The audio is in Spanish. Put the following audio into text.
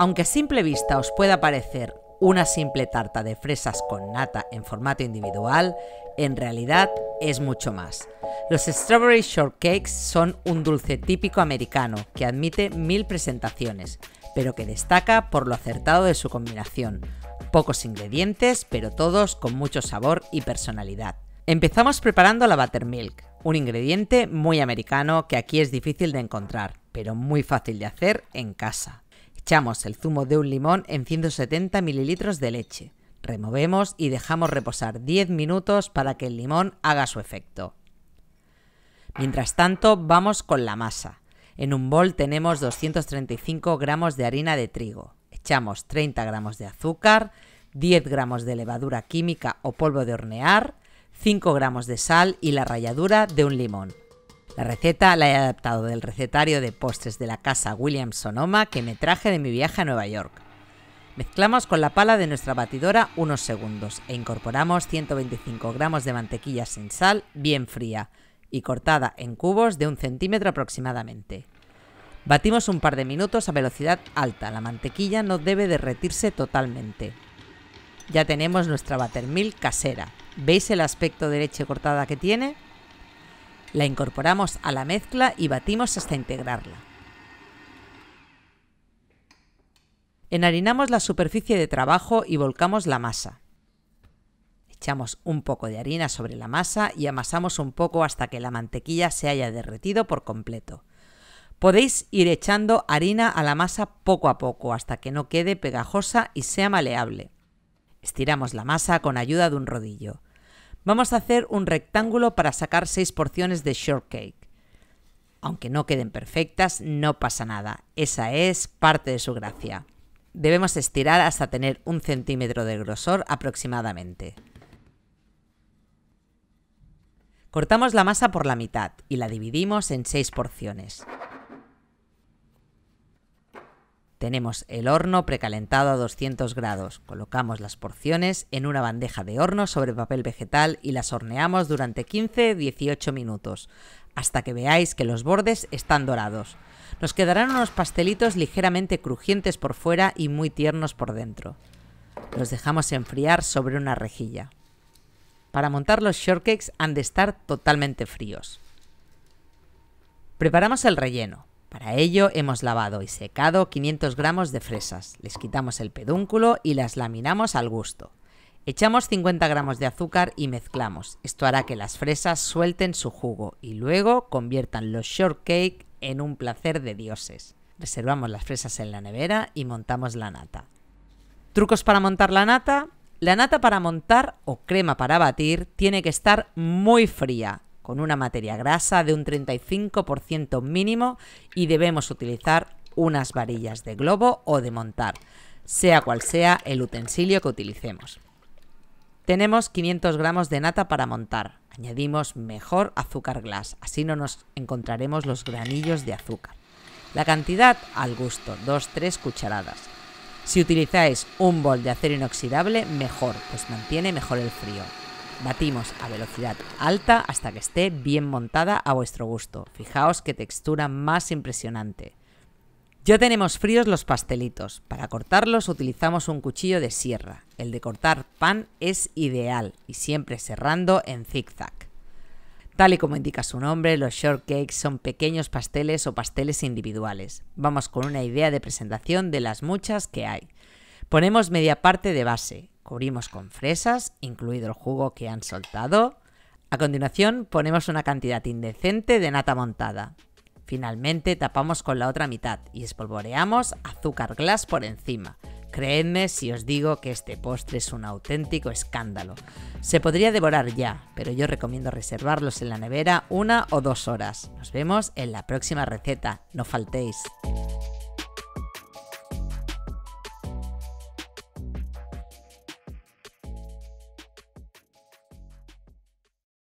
Aunque a simple vista os pueda parecer una simple tarta de fresas con nata en formato individual, en realidad es mucho más. Los strawberry shortcakes son un dulce típico americano que admite mil presentaciones, pero que destaca por lo acertado de su combinación. Pocos ingredientes, pero todos con mucho sabor y personalidad. Empezamos preparando la buttermilk, un ingrediente muy americano que aquí es difícil de encontrar, pero muy fácil de hacer en casa. Echamos el zumo de un limón en 170 mililitros de leche. Removemos y dejamos reposar 10 minutos para que el limón haga su efecto. Mientras tanto, vamos con la masa. En un bol tenemos 235 gramos de harina de trigo. Echamos 30 gramos de azúcar, 10 gramos de levadura química o polvo de hornear, 5 gramos de sal y la ralladura de un limón. La receta la he adaptado del recetario de postres de la casa William Sonoma que me traje de mi viaje a Nueva York. Mezclamos con la pala de nuestra batidora unos segundos e incorporamos 125 gramos de mantequilla sin sal bien fría y cortada en cubos de un centímetro aproximadamente. Batimos un par de minutos a velocidad alta, la mantequilla no debe derretirse totalmente. Ya tenemos nuestra buttermilk casera. ¿Veis el aspecto de leche cortada que tiene? La incorporamos a la mezcla y batimos hasta integrarla. Enharinamos la superficie de trabajo y volcamos la masa. Echamos un poco de harina sobre la masa y amasamos un poco hasta que la mantequilla se haya derretido por completo. Podéis ir echando harina a la masa poco a poco hasta que no quede pegajosa y sea maleable. Estiramos la masa con ayuda de un rodillo. Vamos a hacer un rectángulo para sacar 6 porciones de shortcake. Aunque no queden perfectas, no pasa nada. Esa es parte de su gracia. Debemos estirar hasta tener un centímetro de grosor aproximadamente. Cortamos la masa por la mitad y la dividimos en 6 porciones. Tenemos el horno precalentado a 200 grados. Colocamos las porciones en una bandeja de horno sobre papel vegetal y las horneamos durante 15-18 minutos, hasta que veáis que los bordes están dorados. Nos quedarán unos pastelitos ligeramente crujientes por fuera y muy tiernos por dentro. Los dejamos enfriar sobre una rejilla. Para montar los shortcakes han de estar totalmente fríos. Preparamos el relleno. Para ello hemos lavado y secado 500 gramos de fresas, les quitamos el pedúnculo y las laminamos al gusto. Echamos 50 gramos de azúcar y mezclamos. Esto hará que las fresas suelten su jugo y luego conviertan los shortcake en un placer de dioses. Reservamos las fresas en la nevera y montamos la nata. ¿Trucos para montar la nata? La nata para montar o crema para batir tiene que estar muy fría, con una materia grasa de un 35% mínimo y debemos utilizar unas varillas de globo o de montar, sea cual sea el utensilio que utilicemos. Tenemos 500 gramos de nata para montar. Añadimos mejor azúcar glass, así no nos encontraremos los granillos de azúcar. La cantidad al gusto, 2-3 cucharadas. Si utilizáis un bol de acero inoxidable, mejor, pues mantiene mejor el frío. Batimos a velocidad alta hasta que esté bien montada a vuestro gusto. Fijaos qué textura más impresionante. Ya tenemos fríos los pastelitos. Para cortarlos utilizamos un cuchillo de sierra. El de cortar pan es ideal y siempre cerrando en zigzag. Tal y como indica su nombre, los shortcakes son pequeños pasteles o pasteles individuales. Vamos con una idea de presentación de las muchas que hay. Ponemos media parte de base, cubrimos con fresas, incluido el jugo que han soltado. A continuación ponemos una cantidad indecente de nata montada. Finalmente tapamos con la otra mitad y espolvoreamos azúcar glass por encima. Creedme si os digo que este postre es un auténtico escándalo. Se podría devorar ya, pero yo recomiendo reservarlos en la nevera una o dos horas. Nos vemos en la próxima receta, no faltéis.